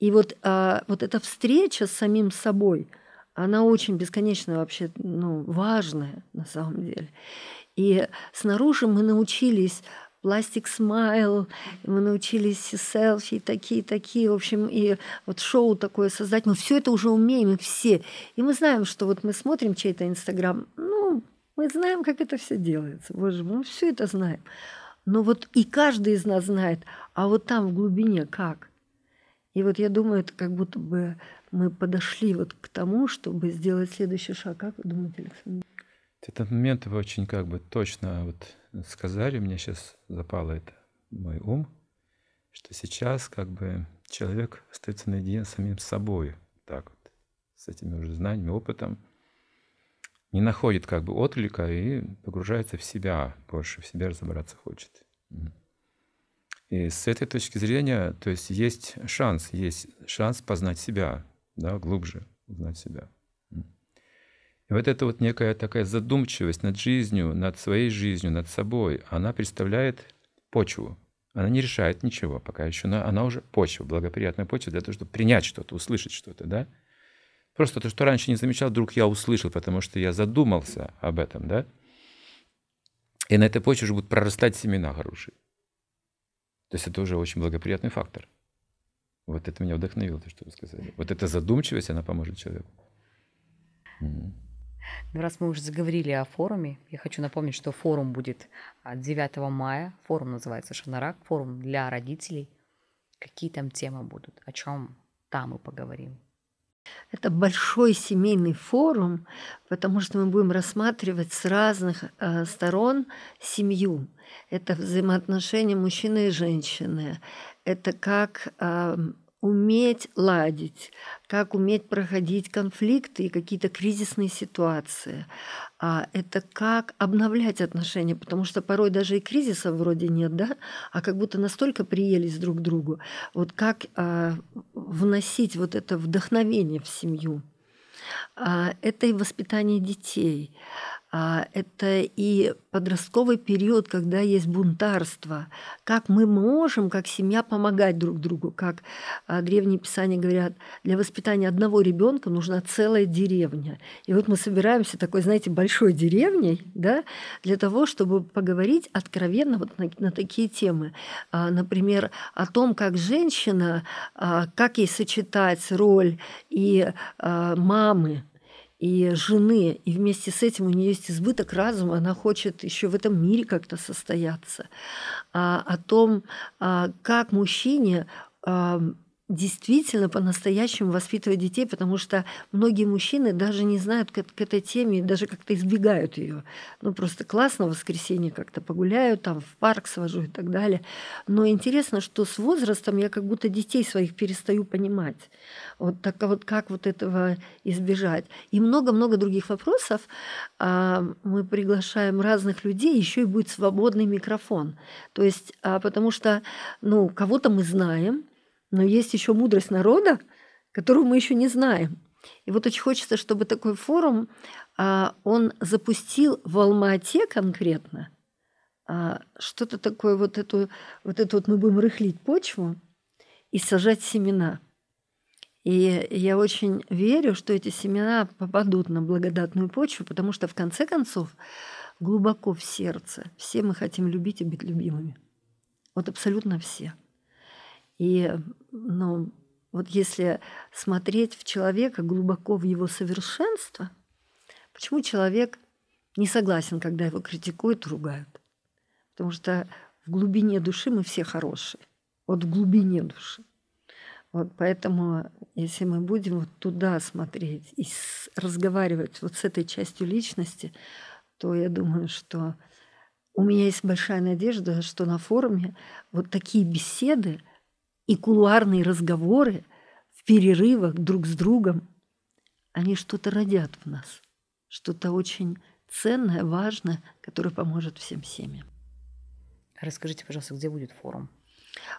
И вот, а, вот эта встреча с самим собой – она очень бесконечно вообще ну, важная на самом деле. И снаружи мы научились пластик смайл, мы научились селфи, такие, такие, в общем, и вот шоу такое создать. Мы все это уже умеем, и все. И мы знаем, что вот мы смотрим чей-то Инстаграм, ну, мы знаем, как это все делается. Боже мы все это знаем. Но вот и каждый из нас знает, а вот там в глубине как? И вот я думаю, это как будто бы мы подошли вот к тому, чтобы сделать следующий шаг. Как вы думаете, Александр? Этот момент вы очень как бы точно вот сказали, мне сейчас запало это мой ум, что сейчас как бы человек остается наедине с самим собой, так вот, с этими уже знаниями, опытом, не находит как бы отклика и погружается в себя, больше в себя разобраться хочет. И с этой точки зрения, то есть есть шанс, есть шанс познать себя, да, глубже узнать себя. И вот эта вот некая такая задумчивость над жизнью, над своей жизнью, над собой, она представляет почву. Она не решает ничего пока еще, но она уже почва, благоприятная почва для того, чтобы принять что-то, услышать что-то, да? Просто то, что раньше не замечал, вдруг я услышал, потому что я задумался об этом, да? И на этой почве уже будут прорастать семена хорошие. То есть это уже очень благоприятный фактор. Вот это меня вдохновило, то, что вы сказали. Вот эта задумчивость, она поможет человеку. Ну, раз мы уже заговорили о форуме, я хочу напомнить, что форум будет 9 а, мая. Форум называется «Шанарак», форум для родителей. Какие там темы будут? О чем там мы поговорим? Это большой семейный форум, потому что мы будем рассматривать с разных э, сторон семью. Это взаимоотношения мужчины и женщины, это как уметь ладить, как уметь проходить конфликты и какие-то кризисные ситуации. А это как обновлять отношения, потому что порой даже и кризиса вроде нет, да, а как будто настолько приелись друг к другу. Вот как а, вносить вот это вдохновение в семью. А, это и воспитание детей а это и подростковый период, когда есть бунтарство. Как мы можем, как семья, помогать друг другу. Как а, древние писания говорят, для воспитания одного ребенка нужна целая деревня. И вот мы собираемся такой, знаете, большой деревней, да, для того, чтобы поговорить откровенно вот на, на такие темы. А, например, о том, как женщина, а, как ей сочетать роль и мамы, и жены, и вместе с этим у нее есть избыток разума, она хочет еще в этом мире как-то состояться, а, о том, а, как мужчине действительно по-настоящему воспитывать детей, потому что многие мужчины даже не знают к, к этой теме, даже как-то избегают ее. Ну, просто классно в воскресенье как-то погуляю, там в парк свожу и так далее. Но интересно, что с возрастом я как будто детей своих перестаю понимать. Вот так а вот как вот этого избежать. И много-много других вопросов. А, мы приглашаем разных людей, еще и будет свободный микрофон. То есть, а, потому что, ну, кого-то мы знаем, но есть еще мудрость народа, которую мы еще не знаем. И вот очень хочется, чтобы такой форум, а, он запустил в Алма-Ате конкретно а, что-то такое, вот эту, вот эту вот мы будем рыхлить почву и сажать семена. И я очень верю, что эти семена попадут на благодатную почву, потому что в конце концов глубоко в сердце все мы хотим любить и быть любимыми. Вот абсолютно все. И ну, вот если смотреть в человека глубоко в его совершенство, почему человек не согласен, когда его критикуют, ругают? Потому что в глубине души мы все хорошие. Вот в глубине души. Вот поэтому, если мы будем вот туда смотреть и с, разговаривать вот с этой частью личности, то я думаю, что у меня есть большая надежда, что на форуме вот такие беседы – и кулуарные разговоры в перерывах друг с другом, они что-то родят в нас, что-то очень ценное, важное, которое поможет всем семьям. Расскажите, пожалуйста, где будет форум?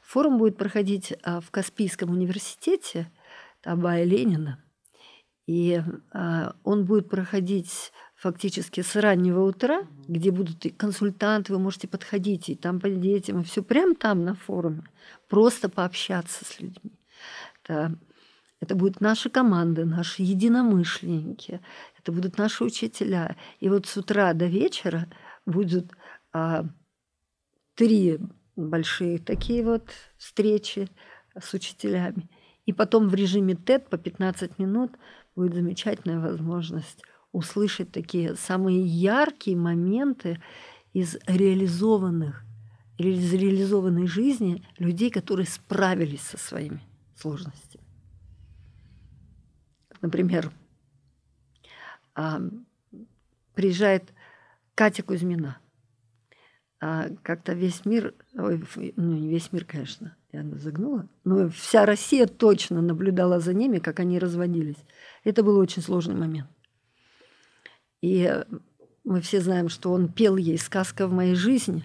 Форум будет проходить а, в Каспийском университете Табая Ленина. И а, он будет проходить фактически с раннего утра, где будут и консультанты, вы можете подходить и там по детям, и все прямо там на форуме, просто пообщаться с людьми. Это, это будут наши команды, наши единомышленники, это будут наши учителя. И вот с утра до вечера будут а, три большие такие вот встречи с учителями. И потом в режиме ТЭД по 15 минут будет замечательная возможность услышать такие самые яркие моменты из реализованных, из реализованной жизни людей, которые справились со своими сложностями. Например, а, приезжает Катя Кузьмина. А, как-то весь мир, ой, ну не весь мир, конечно, я загнула, но вся Россия точно наблюдала за ними, как они разводились. Это был очень сложный момент. И мы все знаем, что он пел ей «Сказка в моей жизни».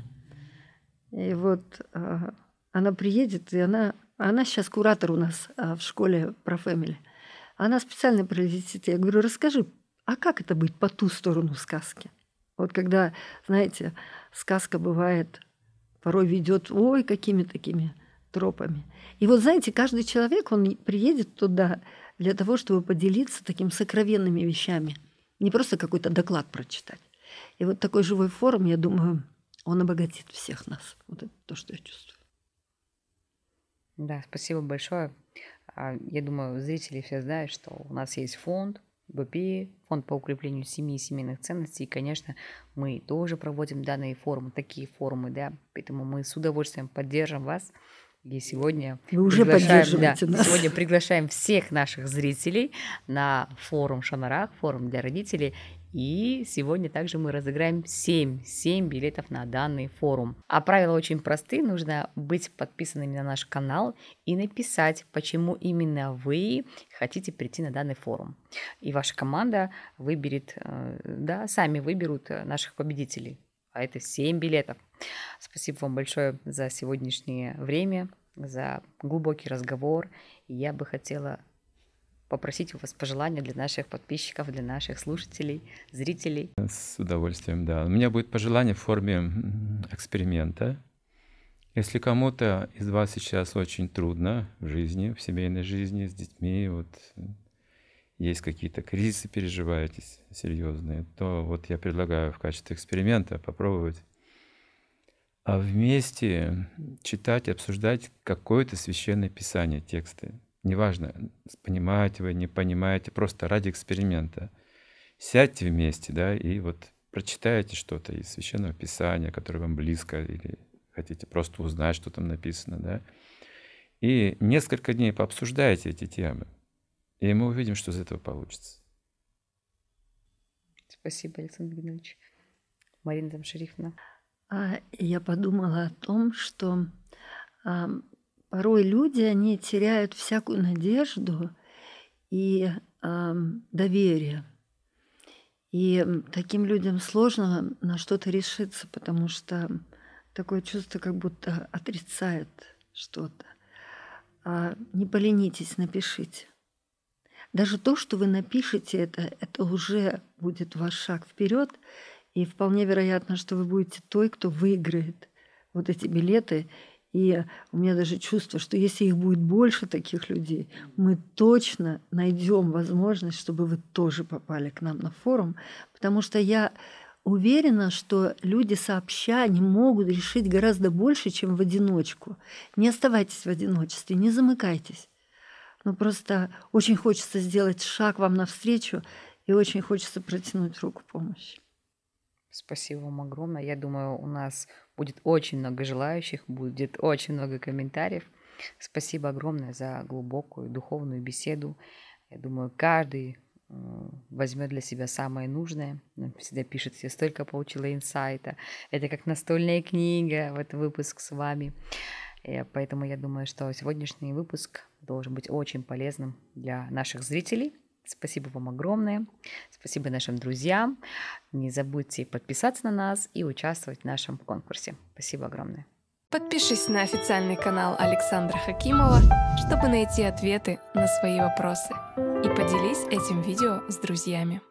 И вот а, она приедет, и она, она сейчас куратор у нас а, в школе про фэмили. Она специально прилетит. Я говорю, расскажи, а как это быть по ту сторону сказки? Вот когда, знаете, сказка бывает, порой ведет, ой, какими такими тропами. И вот, знаете, каждый человек, он приедет туда для того, чтобы поделиться такими сокровенными вещами – не просто какой-то доклад прочитать. И вот такой живой форум, я думаю, он обогатит всех нас. Вот это то, что я чувствую. Да, спасибо большое. А, я думаю, зрители все знают, что у нас есть фонд БПИ, фонд по укреплению семьи и семейных ценностей. И, конечно, мы тоже проводим данные форумы, такие форумы, да, поэтому мы с удовольствием поддержим вас и сегодня Вы уже поддерживаете да, нас. Сегодня приглашаем всех наших зрителей на форум Шанарах, форум для родителей. И сегодня также мы разыграем 7, 7 билетов на данный форум. А правила очень просты. Нужно быть подписанными на наш канал и написать, почему именно вы хотите прийти на данный форум. И ваша команда выберет, э, да, сами выберут э, наших победителей а это 7 билетов. Спасибо вам большое за сегодняшнее время, за глубокий разговор. я бы хотела попросить у вас пожелания для наших подписчиков, для наших слушателей, зрителей. С удовольствием, да. У меня будет пожелание в форме эксперимента. Если кому-то из вас сейчас очень трудно в жизни, в семейной жизни, с детьми, вот есть какие-то кризисы, переживаете серьезные, то вот я предлагаю в качестве эксперимента попробовать а вместе читать, обсуждать какое-то священное писание, тексты. Неважно, понимаете вы, не понимаете, просто ради эксперимента. Сядьте вместе, да, и вот прочитайте что-то из священного писания, которое вам близко, или хотите просто узнать, что там написано, да. И несколько дней пообсуждайте эти темы. И мы увидим, что из этого получится. Спасибо, Александр Геннадьевич. Марина Замшерифовна. А, я подумала о том, что а, порой люди, они теряют всякую надежду и а, доверие. И таким людям сложно на что-то решиться, потому что такое чувство, как будто отрицает что-то. Не поленитесь, напишите. Даже то, что вы напишете, это, это уже будет ваш шаг вперед, и вполне вероятно, что вы будете той, кто выиграет вот эти билеты. И у меня даже чувство, что если их будет больше таких людей, мы точно найдем возможность, чтобы вы тоже попали к нам на форум, потому что я уверена, что люди сообща не могут решить гораздо больше, чем в одиночку. Не оставайтесь в одиночестве, не замыкайтесь но ну, просто очень хочется сделать шаг вам навстречу и очень хочется протянуть руку помощи. Спасибо вам огромное. Я думаю, у нас будет очень много желающих, будет очень много комментариев. Спасибо огромное за глубокую духовную беседу. Я думаю, каждый возьмет для себя самое нужное. Всегда пишет, я столько получила инсайта. Это как настольная книга, вот выпуск с вами. Э, поэтому я думаю, что сегодняшний выпуск должен быть очень полезным для наших зрителей. Спасибо вам огромное. Спасибо нашим друзьям. Не забудьте подписаться на нас и участвовать в нашем конкурсе. Спасибо огромное. Подпишись на официальный канал Александра Хакимова, чтобы найти ответы на свои вопросы. И поделись этим видео с друзьями.